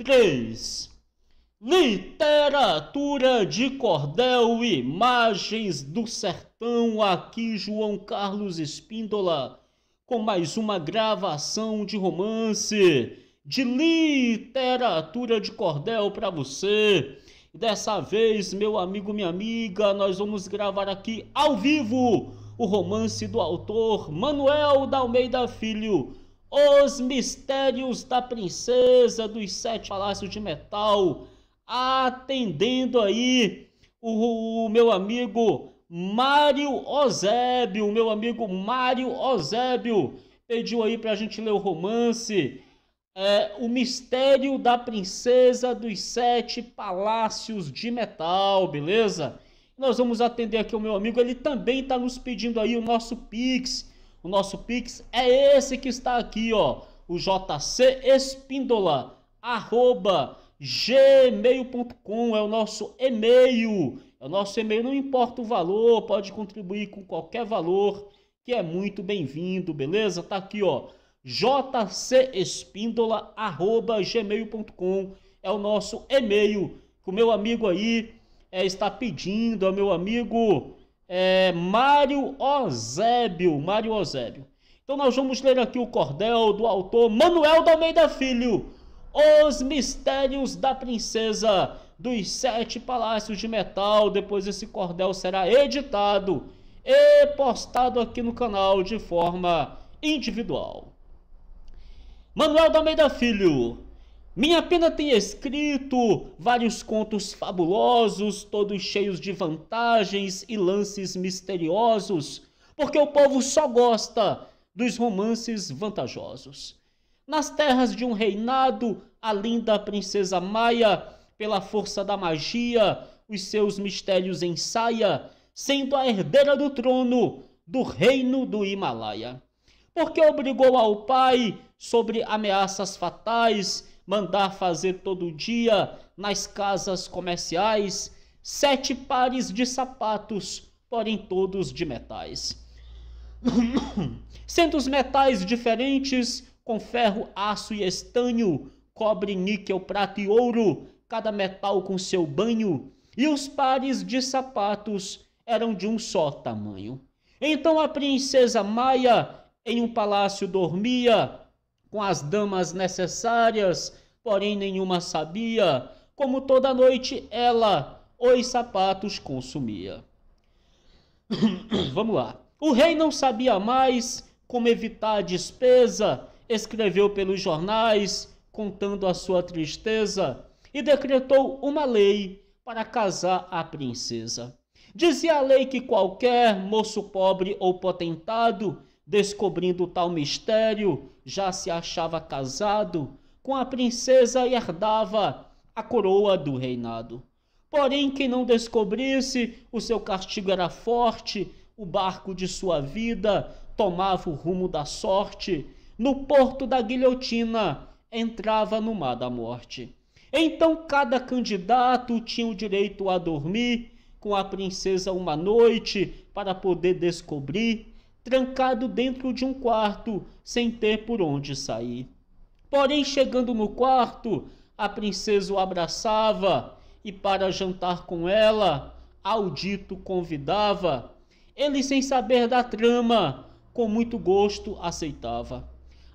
3. Literatura de cordel, imagens do sertão. Aqui, João Carlos Espíndola, com mais uma gravação de romance, de literatura de cordel para você. Dessa vez, meu amigo, minha amiga, nós vamos gravar aqui ao vivo o romance do autor Manuel da Almeida Filho os Mistérios da Princesa dos Sete Palácios de Metal, atendendo aí o, o meu amigo Mário Osébio, o meu amigo Mário Osébio pediu aí pra gente ler o romance é, O Mistério da Princesa dos Sete Palácios de Metal, beleza? Nós vamos atender aqui o meu amigo, ele também tá nos pedindo aí o nosso Pix, o nosso Pix é esse que está aqui, ó, o jcespíndola@gmail.com é o nosso e-mail. É o nosso e-mail, não importa o valor, pode contribuir com qualquer valor, que é muito bem-vindo, beleza? Tá aqui, ó, gmail.com é o nosso e-mail. o meu amigo aí é, está pedindo, é o meu amigo é, Mário Osébio. Mário Osébio. Então nós vamos ler aqui o cordel do autor Manuel da Almeida Filho. Os Mistérios da Princesa dos Sete Palácios de Metal. Depois esse cordel será editado e postado aqui no canal de forma individual. Manuel da Almeida Filho, minha pena tem escrito vários contos fabulosos, todos cheios de vantagens e lances misteriosos, porque o povo só gosta dos romances vantajosos. Nas terras de um reinado, a linda princesa Maia, pela força da magia, os seus mistérios ensaia, sendo a herdeira do trono do reino do Himalaia. Porque obrigou ao pai, sobre ameaças fatais, mandar fazer todo dia nas casas comerciais, sete pares de sapatos, porém todos de metais. Sendo os metais diferentes, com ferro, aço e estanho, cobre, níquel, prata e ouro, cada metal com seu banho, e os pares de sapatos eram de um só tamanho. Então a princesa Maia em um palácio dormia, com as damas necessárias, porém nenhuma sabia, como toda noite ela os sapatos consumia. Vamos lá. O rei não sabia mais como evitar a despesa, escreveu pelos jornais, contando a sua tristeza, e decretou uma lei para casar a princesa. Dizia a lei que qualquer moço pobre ou potentado descobrindo tal mistério, já se achava casado com a princesa e herdava a coroa do reinado. Porém, quem não descobrisse, o seu castigo era forte, o barco de sua vida tomava o rumo da sorte, no porto da guilhotina entrava no mar da morte. Então cada candidato tinha o direito a dormir com a princesa uma noite para poder descobrir trancado dentro de um quarto, sem ter por onde sair. Porém, chegando no quarto, a princesa o abraçava e, para jantar com ela, Aldito convidava. Ele, sem saber da trama, com muito gosto aceitava.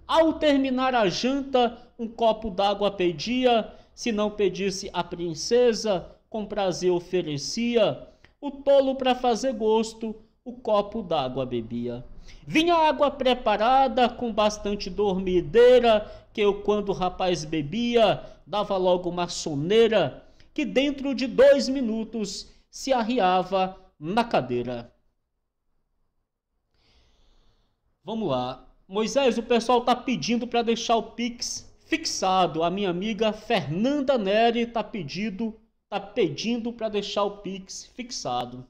Ao terminar a janta, um copo d'água pedia, se não pedisse a princesa, com prazer oferecia. O tolo, para fazer gosto, o copo d'água bebia. Vinha água preparada com bastante dormideira, que eu, quando o rapaz bebia, dava logo uma soneira, que dentro de dois minutos se arriava na cadeira. Vamos lá. Moisés, o pessoal tá pedindo para deixar o Pix fixado. A minha amiga Fernanda Neri tá pedindo, tá pedindo para deixar o Pix fixado.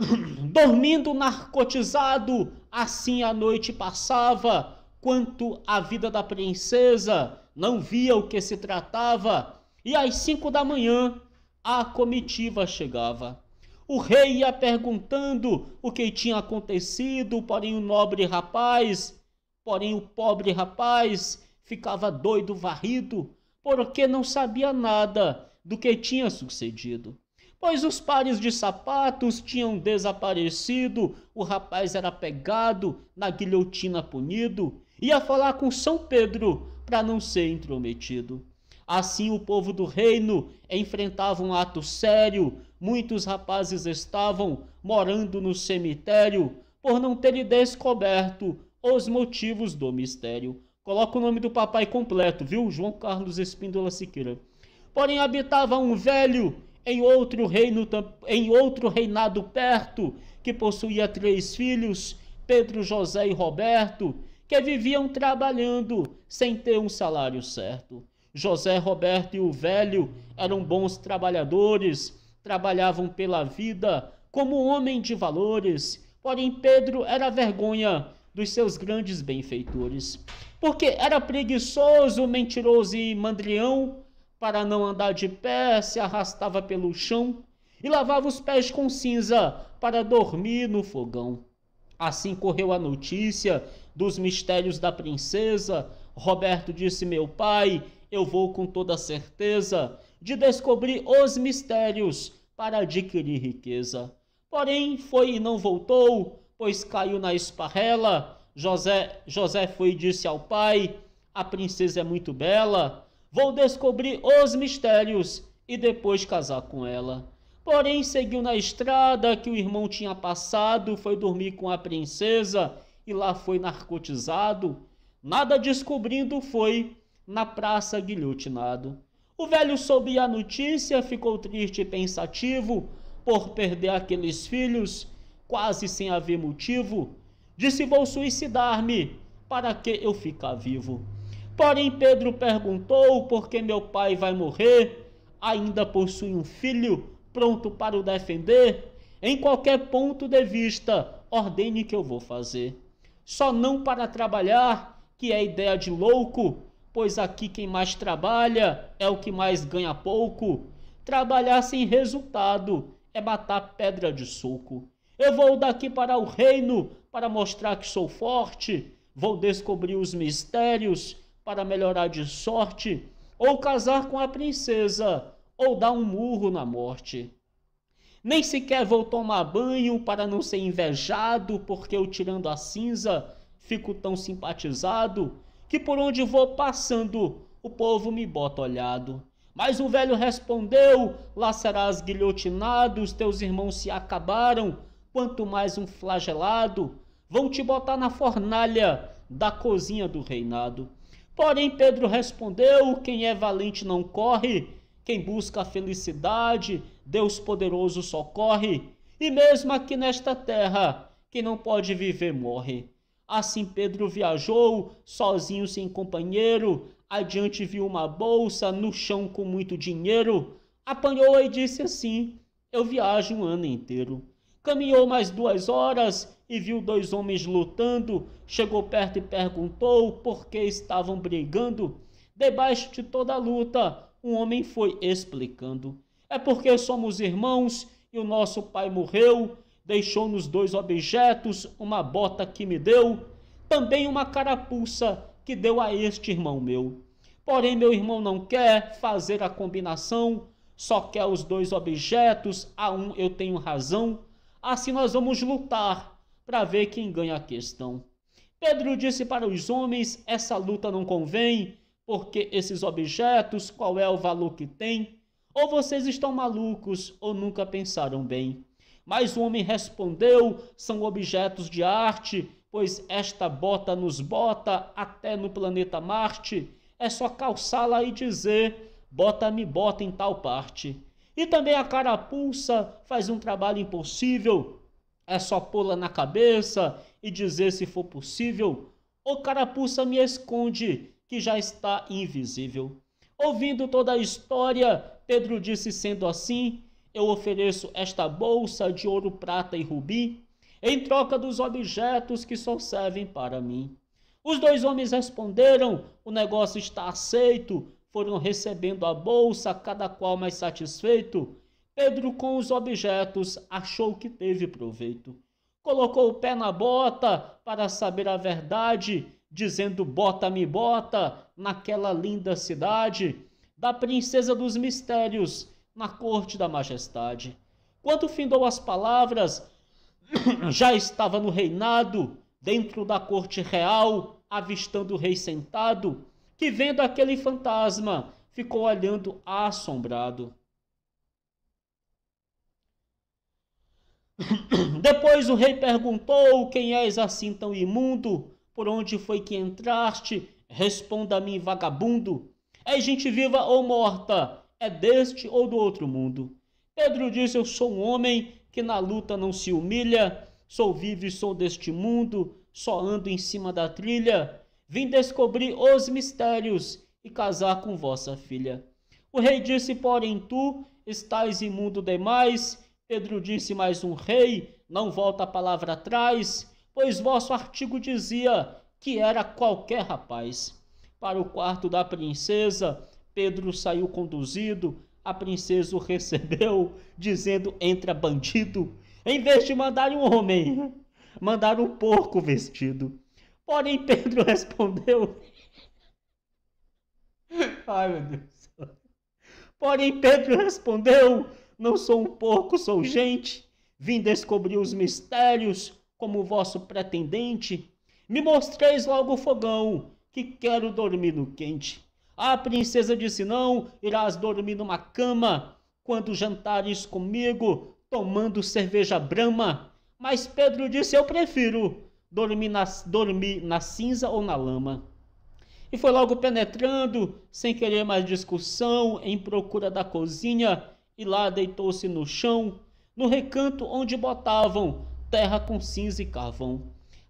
dormindo narcotizado, assim a noite passava. Quanto a vida da princesa, não via o que se tratava. E às cinco da manhã, a comitiva chegava. O rei ia perguntando o que tinha acontecido, porém o nobre rapaz, porém o pobre rapaz, ficava doido varrido, porque não sabia nada do que tinha sucedido pois os pares de sapatos tinham desaparecido, o rapaz era pegado, na guilhotina punido, ia falar com São Pedro para não ser intrometido. Assim o povo do reino enfrentava um ato sério, muitos rapazes estavam morando no cemitério por não terem descoberto os motivos do mistério. Coloca o nome do papai completo, viu? João Carlos Espíndola Siqueira. Porém habitava um velho em outro reino, em outro reinado perto, que possuía três filhos, Pedro, José e Roberto, que viviam trabalhando sem ter um salário certo. José, Roberto e o velho eram bons trabalhadores, trabalhavam pela vida como homem de valores, porém Pedro era vergonha dos seus grandes benfeitores. Porque era preguiçoso, mentiroso e mandrião, para não andar de pé, se arrastava pelo chão e lavava os pés com cinza para dormir no fogão. Assim correu a notícia dos mistérios da princesa. Roberto disse: Meu pai, eu vou com toda certeza de descobrir os mistérios para adquirir riqueza. Porém, foi e não voltou, pois caiu na esparrela. José, José foi e disse ao pai: A princesa é muito bela, Vou descobrir os mistérios e depois casar com ela. Porém, seguiu na estrada que o irmão tinha passado, foi dormir com a princesa e lá foi narcotizado. Nada descobrindo, foi na praça guilhotinado. O velho soube a notícia, ficou triste e pensativo por perder aqueles filhos, quase sem haver motivo. Disse: Vou suicidar-me para que eu ficar vivo. Porém, Pedro perguntou: Por que meu pai vai morrer? Ainda possui um filho pronto para o defender? Em qualquer ponto de vista, ordene que eu vou fazer. Só não para trabalhar, que é ideia de louco, pois aqui quem mais trabalha é o que mais ganha pouco. Trabalhar sem resultado é matar pedra de suco. Eu vou daqui para o reino para mostrar que sou forte, vou descobrir os mistérios para melhorar de sorte, ou casar com a princesa, ou dar um murro na morte. Nem sequer vou tomar banho para não ser invejado, porque eu tirando a cinza fico tão simpatizado que por onde vou passando o povo me bota olhado. Mas o velho respondeu: Lá serás guilhotinado, os teus irmãos se acabaram, quanto mais um flagelado, vão te botar na fornalha da cozinha do reinado. Porém, Pedro respondeu: Quem é valente não corre, quem busca a felicidade, Deus poderoso socorre. E mesmo aqui nesta terra, quem não pode viver morre. Assim Pedro viajou, sozinho sem companheiro, adiante viu uma bolsa no chão com muito dinheiro, apanhou e disse assim: Eu viajo um ano inteiro. Caminhou mais duas horas e viu dois homens lutando. Chegou perto e perguntou por que estavam brigando. Debaixo de toda a luta, um homem foi explicando. É porque somos irmãos e o nosso pai morreu. Deixou-nos dois objetos, uma bota que me deu, também uma carapuça que deu a este irmão meu. Porém, meu irmão não quer fazer a combinação, só quer os dois objetos, a um eu tenho razão. Assim nós vamos lutar para ver quem ganha a questão. Pedro disse para os homens: essa luta não convém, porque esses objetos, qual é o valor que tem? Ou vocês estão malucos ou nunca pensaram bem. Mas o homem respondeu: são objetos de arte, pois esta bota nos bota até no planeta Marte. É só calçá-la e dizer: bota-me, bota em tal parte. E também a carapuça faz um trabalho impossível. É só pô-la na cabeça e dizer se for possível. O carapuça me esconde, que já está invisível. Ouvindo toda a história, Pedro disse: sendo assim, eu ofereço esta bolsa de ouro, prata e rubi, em troca dos objetos que só servem para mim. Os dois homens responderam: o negócio está aceito, foram recebendo a bolsa, cada qual mais satisfeito. Pedro, com os objetos, achou que teve proveito. Colocou o pé na bota para saber a verdade, dizendo: Bota-me, bota, naquela linda cidade, da princesa dos mistérios, na corte da majestade. Quando findou as palavras, já estava no reinado, dentro da corte real, avistando o rei sentado, que vendo aquele fantasma ficou olhando assombrado. Depois o rei perguntou: Quem és assim tão imundo? Por onde foi que entraste? Responda-me, vagabundo. É gente viva ou morta? É deste ou do outro mundo? Pedro disse: Eu sou um homem que na luta não se humilha, sou vivo e sou deste mundo, só ando em cima da trilha. Vim descobrir os mistérios e casar com vossa filha. O rei disse, porém, tu estás imundo demais. Pedro disse mais um rei, não volta a palavra atrás, pois vosso artigo dizia que era qualquer rapaz. Para o quarto da princesa, Pedro saiu conduzido, a princesa o recebeu, dizendo: Entra, bandido. Em vez de mandar um homem, mandaram um porco vestido. Porém, Pedro respondeu. Ai, meu Deus. Porém, Pedro respondeu: Não sou um porco, sou gente. Vim descobrir os mistérios como vosso pretendente. Me mostreis logo o fogão, que quero dormir no quente. A princesa disse: Não, irás dormir numa cama quando jantares comigo, tomando cerveja brama. Mas Pedro disse: Eu prefiro dormir na, na cinza ou na lama. E foi logo penetrando, sem querer mais discussão, em procura da cozinha, e lá deitou-se no chão, no recanto onde botavam terra com cinza e carvão.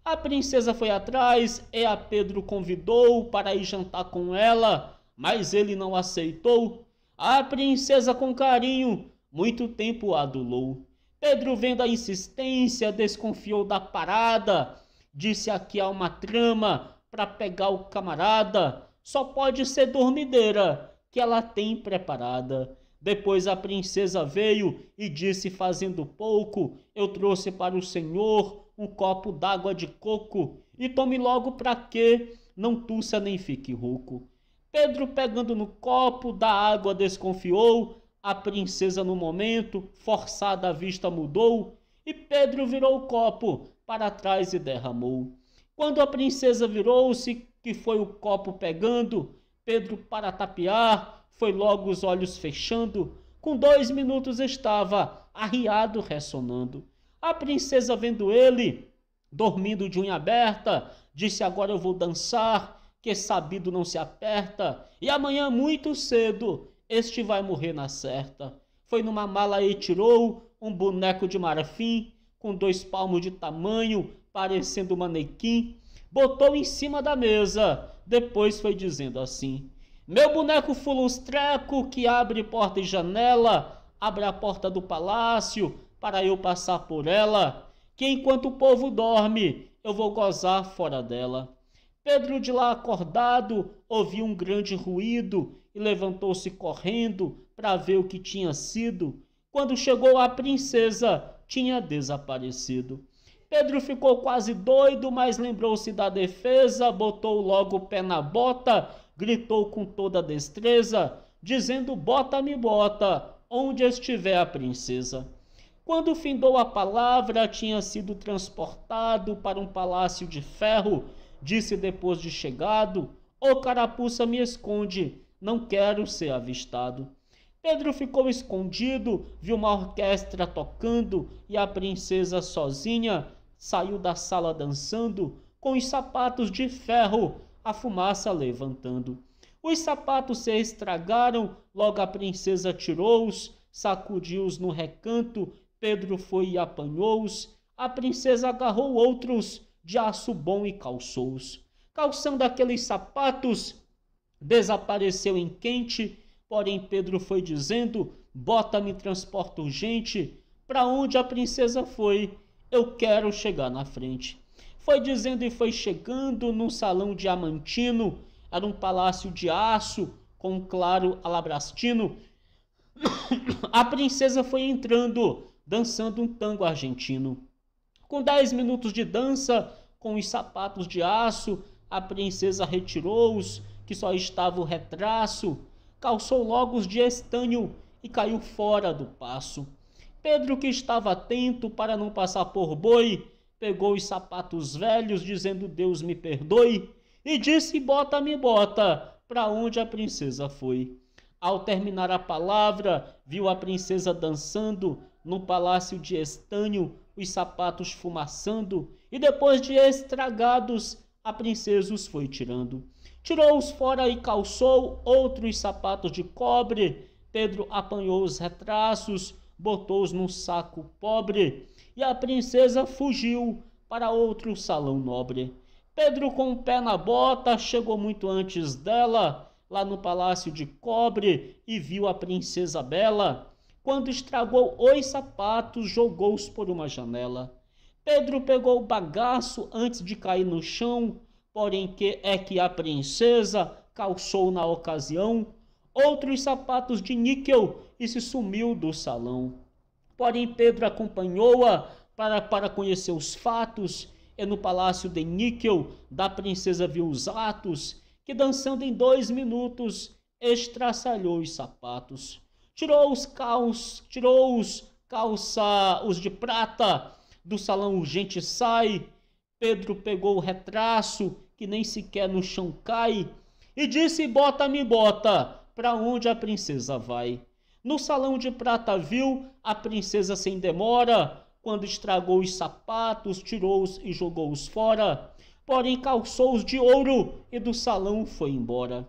A princesa foi atrás e a Pedro convidou para ir jantar com ela, mas ele não aceitou. A princesa, com carinho, muito tempo adulou. Pedro, vendo a insistência, desconfiou da parada Disse aqui há uma trama para pegar o camarada. Só pode ser dormideira que ela tem preparada. Depois a princesa veio e disse, fazendo pouco: Eu trouxe para o senhor um copo d'água de coco e tome logo para quê? Não tussa nem fique rouco. Pedro, pegando no copo da água, desconfiou. A princesa, no momento, forçada a vista mudou e Pedro virou o copo, para trás e derramou. Quando a princesa virou-se, que foi o copo pegando, Pedro para tapear, foi logo os olhos fechando. Com dois minutos estava arriado ressonando. A princesa vendo ele, dormindo de unha aberta, disse: Agora eu vou dançar, que sabido não se aperta, e amanhã muito cedo este vai morrer na certa. Foi numa mala e tirou um boneco de marfim, com dois palmos de tamanho, parecendo um manequim, botou em cima da mesa. Depois foi dizendo assim: Meu boneco fulustreco que abre porta e janela, abre a porta do palácio para eu passar por ela, que enquanto o povo dorme, eu vou gozar fora dela. Pedro de lá acordado ouviu um grande ruído e levantou-se correndo para ver o que tinha sido. Quando chegou a princesa, tinha desaparecido. Pedro ficou quase doido, mas lembrou-se da defesa, botou logo o pé na bota, gritou com toda destreza, dizendo: Bota-me, bota, onde estiver a princesa. Quando findou a palavra, tinha sido transportado para um palácio de ferro. Disse depois de chegado: Ô carapuça, me esconde, não quero ser avistado. Pedro ficou escondido, viu uma orquestra tocando e a princesa sozinha saiu da sala dançando com os sapatos de ferro, a fumaça levantando. Os sapatos se estragaram, logo a princesa tirou-os, sacudiu-os no recanto, Pedro foi e apanhou-os, a princesa agarrou outros de aço bom e calçou-os. Calçando aqueles sapatos, desapareceu em quente, Porém, Pedro foi dizendo: Bota-me transporte urgente para onde a princesa foi. Eu quero chegar na frente. Foi dizendo e foi chegando num salão diamantino. Era um palácio de aço com um claro alabastino. a princesa foi entrando, dançando um tango argentino. Com dez minutos de dança, com os sapatos de aço, a princesa retirou-os, que só estava o retraço calçou logo os de estanho e caiu fora do passo. Pedro, que estava atento para não passar por boi, pegou os sapatos velhos, dizendo Deus me perdoe, e disse bota-me bota, para onde a princesa foi. Ao terminar a palavra, viu a princesa dançando no palácio de estanho, os sapatos fumaçando, e depois de estragados, a princesa os foi tirando. Tirou-os fora e calçou outros sapatos de cobre. Pedro apanhou os retraços, botou-os num saco pobre, e a princesa fugiu para outro salão nobre. Pedro, com o pé na bota, chegou muito antes dela, lá no palácio de cobre, e viu a princesa bela. Quando estragou os sapatos, jogou-os por uma janela. Pedro pegou o bagaço antes de cair no chão, porém que é que a princesa calçou na ocasião outros sapatos de níquel e se sumiu do salão. Porém Pedro acompanhou-a para, para conhecer os fatos e no palácio de níquel da princesa viu os atos que dançando em dois minutos estraçalhou os sapatos. Tirou os calços, tirou os calça os de prata do salão urgente sai. Pedro pegou o retraço, que nem sequer no chão cai, e disse: Bota-me, bota, pra onde a princesa vai. No salão de prata viu a princesa sem demora, quando estragou os sapatos, tirou-os e jogou-os fora, porém calçou-os de ouro e do salão foi embora.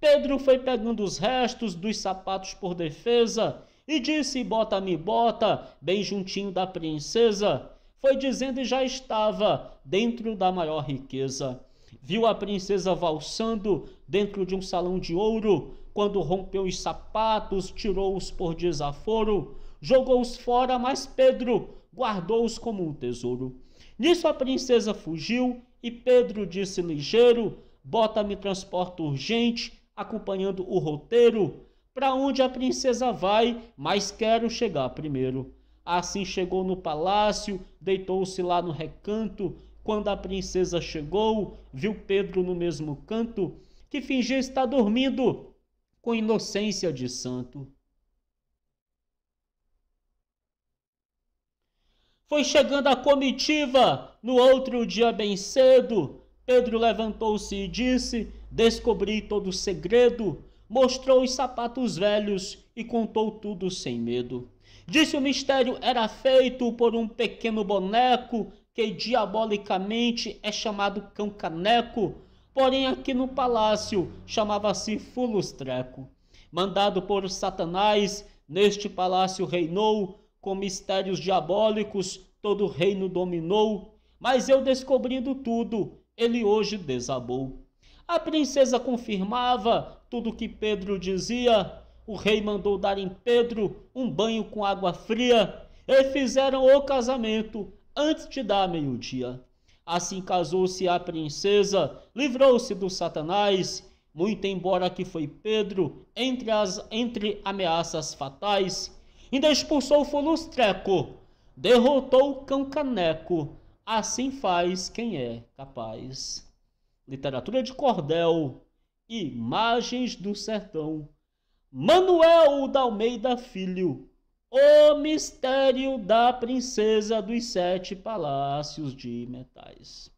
Pedro foi pegando os restos dos sapatos por defesa e disse: Bota-me, bota, bem juntinho da princesa. Foi dizendo e já estava dentro da maior riqueza. Viu a princesa valsando dentro de um salão de ouro, quando rompeu os sapatos, tirou-os por desaforo, jogou-os fora, mas Pedro guardou-os como um tesouro. Nisso a princesa fugiu e Pedro disse ligeiro: Bota-me transporte urgente, acompanhando o roteiro para onde a princesa vai, mas quero chegar primeiro. Assim chegou no palácio, deitou-se lá no recanto. Quando a princesa chegou, viu Pedro no mesmo canto, que fingia estar dormindo, com inocência de santo. Foi chegando a comitiva, no outro dia bem cedo. Pedro levantou-se e disse: Descobri todo o segredo mostrou os sapatos velhos e contou tudo sem medo. Disse o mistério era feito por um pequeno boneco que diabolicamente é chamado Cão Caneco, porém aqui no palácio chamava-se Fulustreco. Mandado por Satanás, neste palácio reinou, com mistérios diabólicos todo o reino dominou, mas eu descobrindo tudo, ele hoje desabou. A princesa confirmava tudo o que Pedro dizia. O rei mandou dar em Pedro um banho com água fria e fizeram o casamento antes de dar meio-dia. Assim casou-se a princesa, livrou-se do Satanás, muito embora que foi Pedro entre, as, entre ameaças fatais, ainda expulsou o Fulustreco, derrotou o cão caneco. Assim faz quem é capaz. Literatura de cordel Imagens do Sertão. Manuel da Almeida Filho. O Mistério da Princesa dos Sete Palácios de Metais.